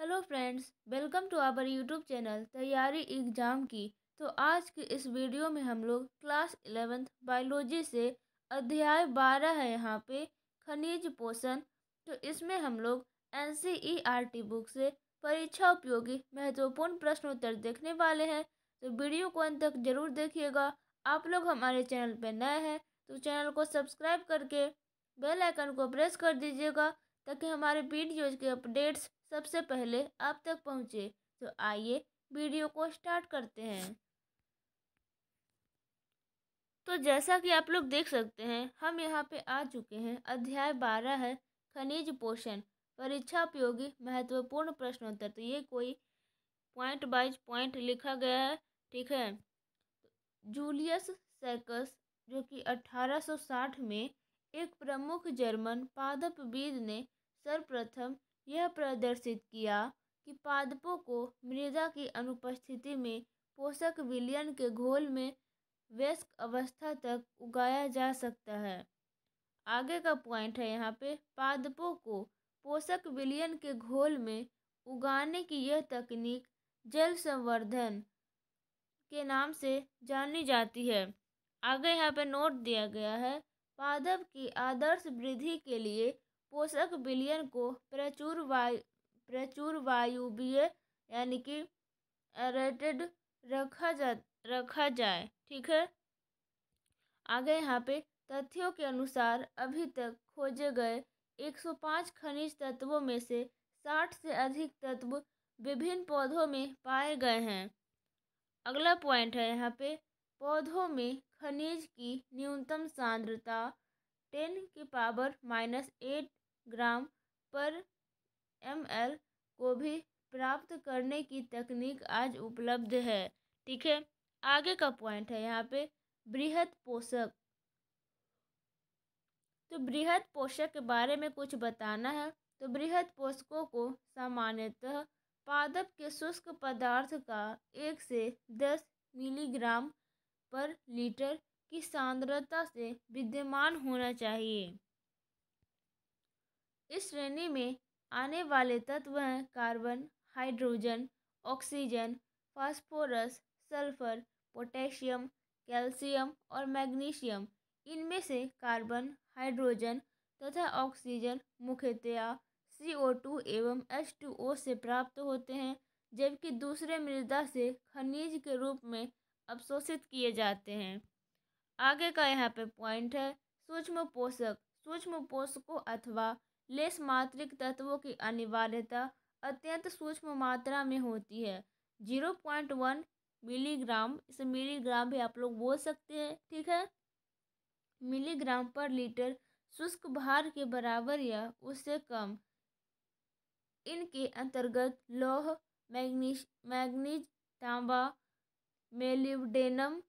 hello friends welcome to our YouTube channel तैयारी exam की तो आज की इस वीडियो में हम लोग क्लास इलेवेंथ बायोलॉजी से अध्याय बारह है यहाँ पे खनिज पोषण तो इसमें हम लोग N C E R T book से परीक्षा उपयोगी महत्वपूर्ण प्रश्न उत्तर देखने वाले हैं तो वीडियो को अंत तक जरूर देखिएगा आप लोग हमारे चैनल पर नए हैं तो चैनल को सब्सक्राइब करके बेल आइकन को प्रेस कर दीजिएगा ताकि हमारे वीडियोज़ के अपडेट्स सबसे पहले आप तक पहुँचे तो आइए वीडियो को स्टार्ट करते हैं तो जैसा कि आप लोग देख सकते हैं हम यहाँ पे आ चुके हैं अध्याय बारह है खनिज पोषण परीक्षा उपयोगी महत्वपूर्ण प्रश्नोत्तर तो ये कोई पॉइंट बाइज पॉइंट लिखा गया है ठीक है जूलियस सर्कस जो कि 1860 में एक प्रमुख जर्मन पादपविद ने सर्वप्रथम यह प्रदर्शित किया कि पादपों को मृदा की अनुपस्थिति में पोषक विलयन के घोल में वयस्क अवस्था तक उगाया जा सकता है आगे का पॉइंट है यहाँ पे पादपों को पोषक विलयन के घोल में उगाने की यह तकनीक जल संवर्धन के नाम से जानी जाती है आगे यहाँ पे नोट दिया गया है पादप की आदर्श वृद्धि के लिए पोषक बिलियन को प्रचुर वायु प्रचुर वायवीय यानी कि रेटेड रखा जा रखा जाए ठीक है आगे यहाँ पे तथ्यों के अनुसार अभी तक खोजे गए 105 खनिज तत्वों में से 60 से अधिक तत्व विभिन्न पौधों में पाए गए हैं अगला पॉइंट है यहाँ पे पौधों में खनिज की न्यूनतम सांद्रता टेन की पावर माइनस एट ग्राम पर एम एल को भी प्राप्त करने की तकनीक आज उपलब्ध है ठीक है आगे का पॉइंट है यहाँ पे बृहद पोषक तो बृहद पोषक के बारे में कुछ बताना है तो बृहद पोषकों को सामान्यतः पादप के शुष्क पदार्थ का एक से दस मिलीग्राम पर लीटर की सांद्रता से विद्यमान होना चाहिए इस श्रेणी में आने वाले तत्व हैं carbon hydrogen oxygen phosphorus sulphur potassium calcium और मैग्नीशियम इनमें से कार्बन हाइड्रोजन तथा ऑक्सीजन मुख्यतया सी ओ टू एवं एच टू ओ से प्राप्त होते हैं जबकि दूसरे मृदा से खनिज के रूप में अवशोषित किए जाते हैं आगे का यहाँ पे पॉइंट है सूक्ष्म पोषक सूक्ष्म पोषकों अथवा लेस मात्रिक तत्वों की अनिवार्यता अत्यंत सूक्ष्म मात्रा में होती है जीरो पॉइंट वन मिलीग्राम इसे मिलीग्राम भी आप लोग बोल सकते हैं ठीक है मिलीग्राम पर लीटर शुष्क भार के बराबर या उससे कम इनके अंतर्गत लौह मैग्नीश मैग्नीज तांबा मेलिवडेनम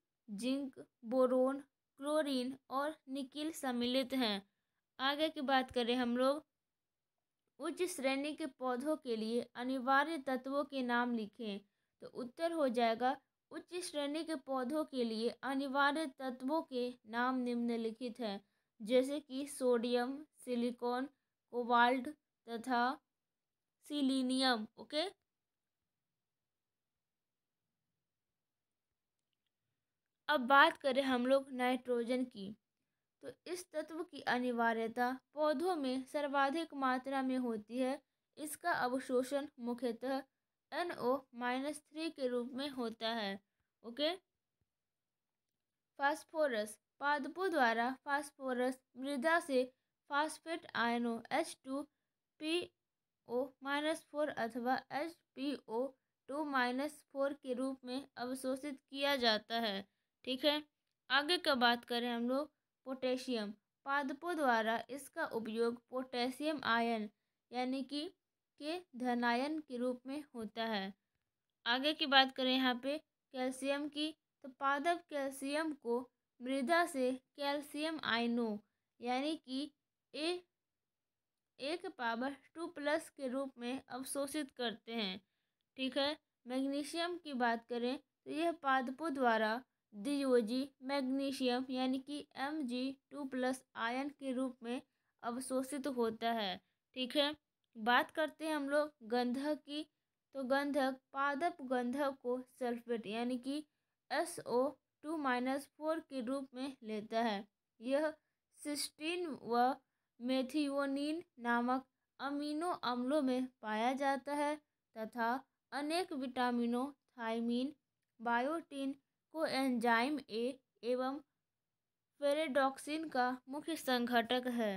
जिंक बोरोन क्लोरीन और निकिल सम्मिलित हैं आगे की बात करें हम लोग उच्च श्रेणी के पौधों के लिए अनिवार्य तत्वों के नाम लिखें तो उत्तर हो जाएगा उच्च श्रेणी के पौधों के लिए अनिवार्य तत्वों के नाम निम्नलिखित हैं जैसे कि सोडियम सिलिकॉन कोबाल्ट तथा सिलीनियम ओके अब बात करें हम लोग नाइट्रोजन की तो इस तत्व की अनिवार्यता पौधों में सर्वाधिक मात्रा में होती है इसका अवशोषण मुख्यतः एन ओ माइनस थ्री के रूप में होता है ओके फास्फोरस पादपों द्वारा फास्फोरस मृदा से फास्फेट आयनों H two P O minus four अथवा H P O two minus four के रूप में अवशोषित किया जाता है ठीक है आगे का बात करें हम लोग पोटेशियम पादपों द्वारा इसका उपयोग पोटेशियम आयन यानी कि के धनायन के रूप में होता है आगे की बात करें यहाँ पे कैल्शियम की तो पादप कैल्शियम को मृदा से कैल्शियम आयनों यानी कि ए एक पावर टू प्लस के रूप में अवशोषित करते हैं ठीक है मैग्नीशियम की बात करें तो यह पादपों द्वारा दियोजी मैग्नीशियम यानी कि M G two plus ion के रूप में अवशोषित होता है ठीक है बात करते हैं हम लोग गंधक की तो गंधक पादप गंधक को सल्फेट यानी कि S O two minus four के रूप में लेता है यह सिस्टीन व मेथियोनिन नामक अमीनो अम्लों में पाया जाता है तथा अनेक विटामिनों thiamine biotin coenzyme A एवं फेरेडॉक्सिन का मुख्य संघटक है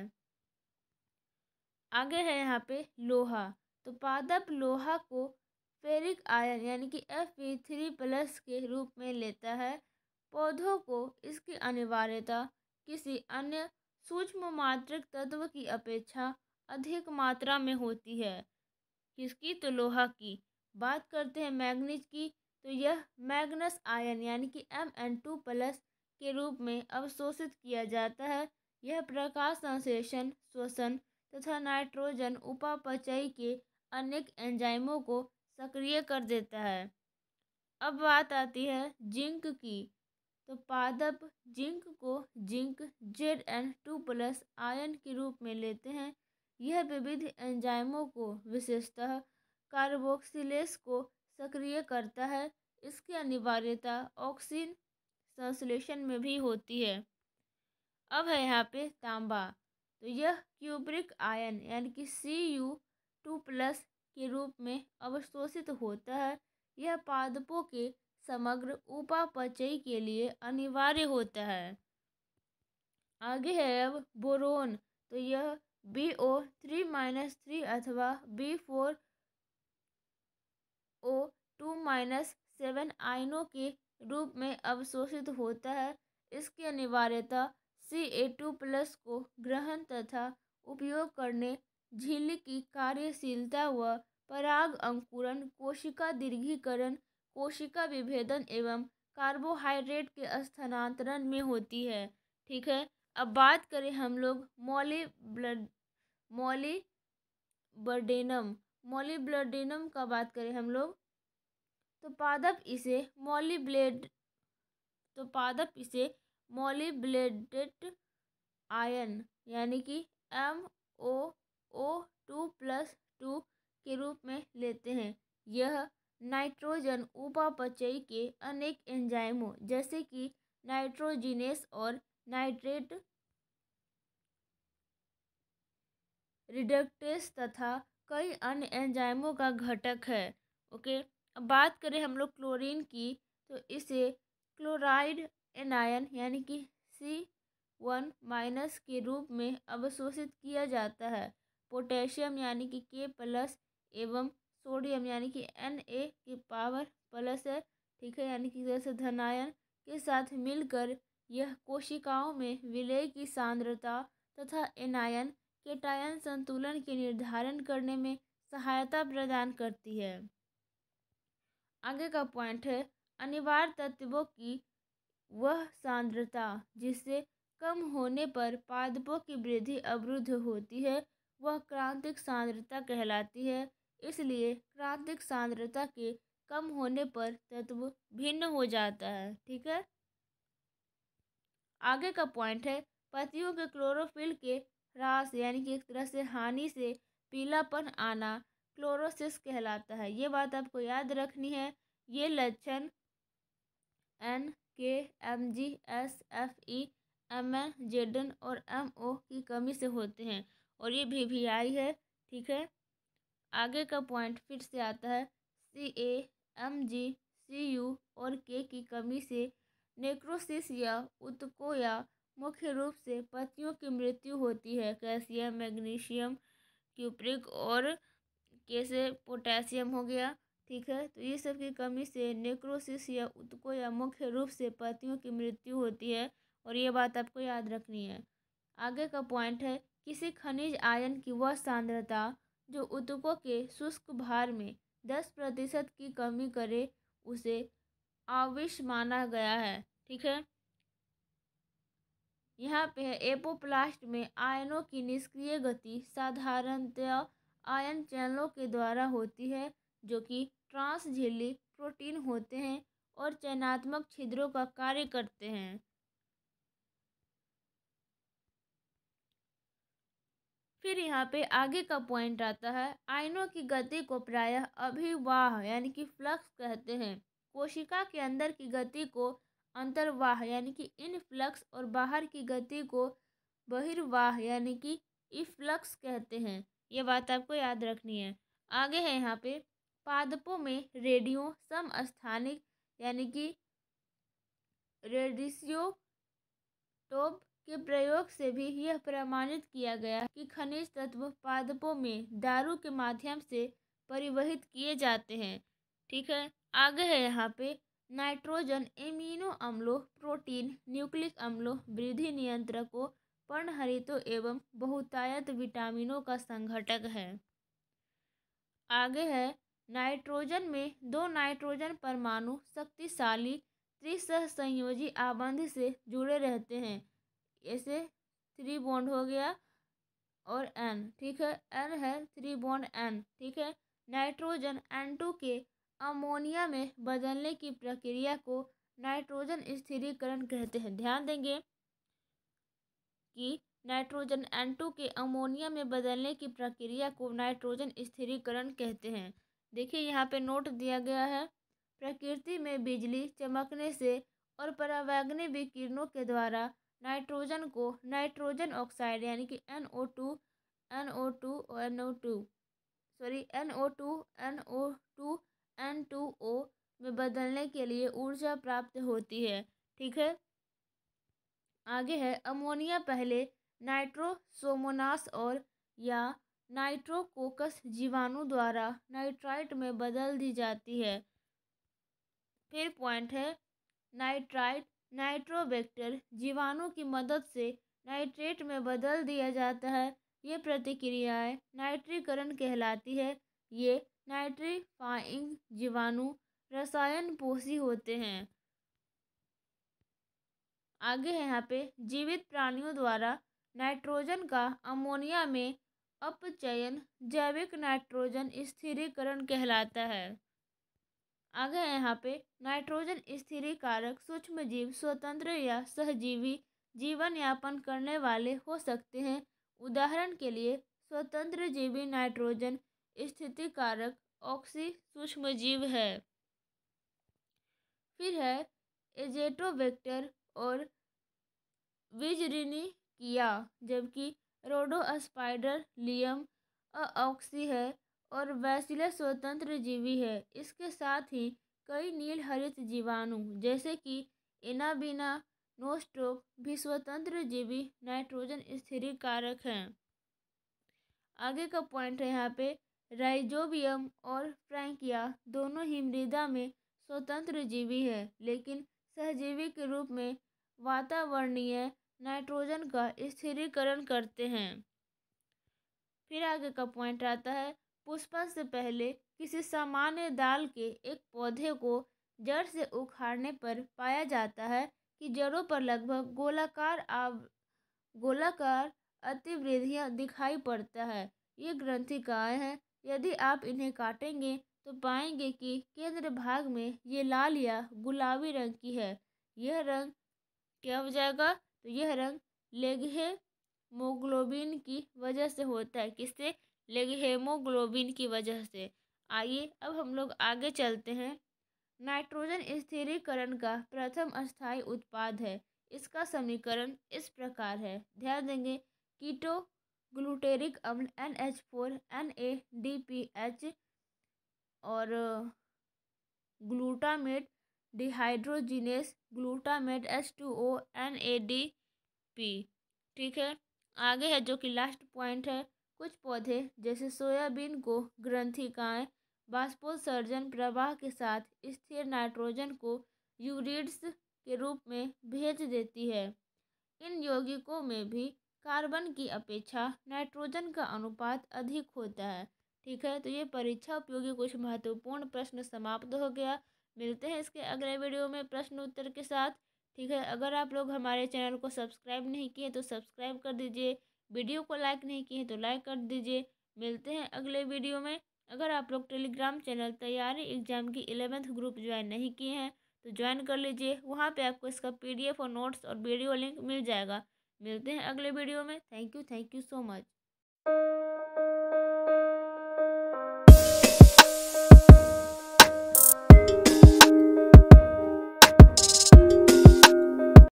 आगे है यहाँ पे लोहा तो पादप लोहा को फेरिक आयन यानी कि एफ थ्री प्लस के रूप में लेता है पौधों को इसकी अनिवार्यता किसी अन्य सूक्ष्म मात्रिक तत्व की अपेक्षा अधिक मात्रा में होती है किसकी तो लोहा की बात करते हैं मैग्नीज की तो यह मैग्नस आयन यानी कि एम एन टू प्लस के रूप में अवशोषित किया जाता है यह प्रकाश संश्लेषण श्वसन तथा नाइट्रोजन उपापचय के अनेक एंजाइमों को सक्रिय कर देता है अब बात आती है जिंक की तो पादप जिंक को zinc Z N two plus ion के रूप में लेते हैं यह विविध एंजाइमों को विशेषतः कार्बोक्सिलेस को सक्रिय करता है इसकी अनिवार्यता ऑक्सीजन संश्लेषण में भी होती है अब है यहाँ पे तांबा तो यह क्यूब्रिक आयन यानी कि सी यू टू प्लस के रूप में अवशोषित होता है यह पादपों के समग्र उपापचय के लिए अनिवार्य होता है आगे है अब बोरोन तो यह B O three minus three अथवा B four O two minus seven आयनों के रूप में अवशोषित होता है इसकी अनिवार्यता सी ए टू प्लस को ग्रहण तथा उपयोग करने झिल्ली की कार्यशीलता व पराग अंकुरण कोशिका दीर्घीकरण कोशिका विभेदन एवं कार्बोहाइड्रेट के स्थानांतरण में होती है ठीक है अब बात करें हम लोग मॉली ब्लड मॉली बर्डेनम मोलिब्लेडिनम का बात करें हम लोग तो पादप इसे मोलिब्लेड तो पादप इसे मॉलीब्लेडेट आयन यानी कि M O O two plus two के रूप में लेते हैं यह नाइट्रोजन उपापचय के अनेक एंजाइमों जैसे कि नाइट्रोजिनेस और नाइट्रेट रिडक्टेस तथा कई अन्य एंजाइमों का घटक है ओके अब बात करें हम लोग क्लोरीन की तो इसे क्लोराइड एनायन यानी कि सी वन माइनस के रूप में अवशोषित किया जाता है पोटेशियम यानी कि के प्लस एवं सोडियम यानी कि एन ए की पावर प्लस है ठीक है यानी कि जैसे धनायन के साथ मिलकर यह कोशिकाओं में विलय की सांद्रता तथा एनायन टायन संतुलन के निर्धारण करने में सहायता प्रदान करती है आगे का पॉइंट है अनिवार्य तत्वों की वह सांद्रता जिससे कम होने पर पादपों की वृद्धि अवरुद्ध होती है वह क्रांतिक सांद्रता कहलाती है इसलिए क्रांतिक सांद्रता के कम होने पर तत्व भिन्न हो जाता है ठीक है आगे का पॉइंट है पतियों के क्लोरोफिल के रास यानी कि एक तरह से हानि से पीलापन आना क्लोरोसिस कहलाता है ये बात आपको याद रखनी है ये लक्षण N K M G S F E M N Z N और एम ओ की कमी से होते हैं और ये भी भी आई है ठीक है आगे का पॉइंट फिर से आता है सी A M G C you और के की कमी से नेक्रोसिस या उत्को या मुख्य रूप से पत्तियों की मृत्यु होती है कैल्शियम मैग्नीशियम क्यूप्रिक और कैसे पोटेशियम हो गया ठीक है तो ये सब की कमी से नेक्रोसिस या उत्को या मुख्य रूप से पत्तियों की मृत्यु होती है और ये बात आपको याद रखनी है आगे का पॉइंट है किसी खनिज आयन की वह सांद्रता जो उत्को के शुष्क भार में दस प्रतिशत की कमी करे उसे आविश माना गया है ठीक है यहाँ पे एपोप्लास्ट में आयनों की निष्क्रिय गति साधारणतया आयन चैनलों के द्वारा होती है जो कि ट्रांस झिल्ली प्रोटीन होते हैं और चयनात्मक छिद्रों का कार्य करते हैं फिर यहाँ पे आगे का पॉइंट आता है आयनों की गति को प्रायः अभिवाह यानी कि फ्लक्स कहते हैं कोशिका के अंदर की गति को अंतर्वाह यानी कि इनफ्लक्स और बाहर की गति को बहिर्वाह यानी कि इफ्लक्स कहते हैं ये बात आपको याद रखनी है आगे है यहाँ पे पादपों में रेडियो समस्थानिक यानी कि रेडिसियो टोप के प्रयोग से भी यह प्रमाणित किया गया कि खनिज तत्व पादपों में दारू के माध्यम से परिवहित किए जाते हैं ठीक है आगे है यहाँ पे नाइट्रोजन एमिनो अम्लों प्रोटीन न्यूक्लिक अम्लों वृद्धि नियंत्रकों पर्णहरितों एवं बहुतायत विटामिनों का संघटक है आगे है नाइट्रोजन में दो नाइट्रोजन परमाणु शक्तिशाली संयोजी आबंध से जुड़े रहते हैं ऐसे थ्री बॉन्ड हो गया और एन ठीक है एन है थ्री बॉन्ड एन ठीक है नाइट्रोजन एन टू के अमोनिया में बदलने की प्रक्रिया को नाइट्रोजन स्थिरीकरण कहते हैं ध्यान देंगे कि नाइट्रोजन एन टू के अमोनिया में बदलने की प्रक्रिया को नाइट्रोजन स्थिरीकरण कहते हैं देखिए यहाँ पे नोट दिया गया है प्रकृति में बिजली चमकने से और परावैग्नि विकिरणों के द्वारा नाइट्रोजन को नाइट्रोजन ऑक्साइड यानी कि N O two N O two और N O two sorry N O two N O two N two O में बदलने के लिए ऊर्जा प्राप्त होती है ठीक है आगे है अमोनिया पहले नाइट्रोसोमोनास और या नाइट्रोकोकस जीवाणु द्वारा नाइट्राइट में बदल दी जाती है फिर पॉइंट है नाइट्राइट नाइट्रोबैक्टर जीवाणु की मदद से नाइट्रेट में बदल दिया जाता है ये प्रतिक्रियाएं नाइट्रीकरण कहलाती है ये नाइट्रीफाइंग जीवाणु रसायन पोषी होते हैं आगे है यहाँ पे जीवित प्राणियों द्वारा नाइट्रोजन का अमोनिया में अपचयन जैविक नाइट्रोजन स्थिरीकरण कहलाता है आगे है यहाँ पे नाइट्रोजन स्थिरीकारक सूक्ष्म जीव स्वतंत्र या सहजीवी जीवन यापन करने वाले हो सकते हैं उदाहरण के लिए स्वतंत्र जीवी नाइट्रोजन स्थिति कारक ऑक्सी सूक्ष्मजीव है फिर है एजेटोवेक्टर और विजरिनी किया जबकि रोडो स्पाइडर लियम अऑक्सी है और वैसिले स्वतंत्र जीवी है इसके साथ ही कई नील हरित जीवाणु जैसे कि इनाबिना नोस्ट्रोक भी स्वतंत्र जीवी नाइट्रोजन स्थिरीकारक हैं आगे का पॉइंट है यहाँ पे राइजोबियम और फ्रैंकिया दोनों ही मृदा में स्वतंत्र जीवी है लेकिन सहजीवी के रूप में वातावरणीय नाइट्रोजन का स्थिरीकरण करते हैं फिर आगे का पॉइंट आता है पुष्पन से पहले किसी सामान्य दाल के एक पौधे को जड़ से उखाड़ने पर पाया जाता है कि जड़ों पर लगभग गोलाकार आव गोलाकार अतिवृद्धियाँ दिखाई पड़ता है ये ग्रंथिकाएँ हैं यदि आप इन्हें काटेंगे तो पाएंगे कि केंद्र भाग में ये लाल या गुलाबी रंग की है यह रंग क्या हो जाएगा तो यह रंग लेगहेमोग्लोबिन की वजह से होता है किससे लेगहेमोग्लोबिन की वजह से आइए अब हम लोग आगे चलते हैं नाइट्रोजन स्थिरीकरण का प्रथम अस्थायी उत्पाद है इसका समीकरण इस प्रकार है ध्यान देंगे कीटो ग्लूटेरिक अम्ल N H four N A D P H और glutamate dehydrogenase glutamate H two O N A D P ठीक है आगे है जो कि लास्ट पॉइंट है कुछ पौधे जैसे सोयाबीन को ग्रंथिकाएँ बास्पोसर्जन प्रवाह के साथ स्थिर नाइट्रोजन को यूरिड्स के रूप में भेज देती है इन यौगिकों में भी कार्बन की अपेक्षा नाइट्रोजन का अनुपात अधिक होता है ठीक है तो ये परीक्षा उपयोगी कुछ महत्वपूर्ण प्रश्न समाप्त हो गया मिलते हैं इसके अगले वीडियो में प्रश्न उत्तर के साथ ठीक है अगर आप लोग हमारे चैनल को सब्सक्राइब नहीं किए तो सब्सक्राइब कर दीजिए वीडियो को लाइक नहीं किए तो लाइक कर दीजिए मिलते हैं अगले वीडियो में अगर आप लोग टेलीग्राम चैनल तैयारी एग्जाम की इलेवेंथ ग्रुप ज्वाइन नहीं किए हैं तो ज्वाइन कर लीजिए वहाँ पे आपको इसका पीडीएफ और नोट्स और वीडियो लिंक मिल जाएगा मिलते हैं अगले वीडियो में thank you thank you so much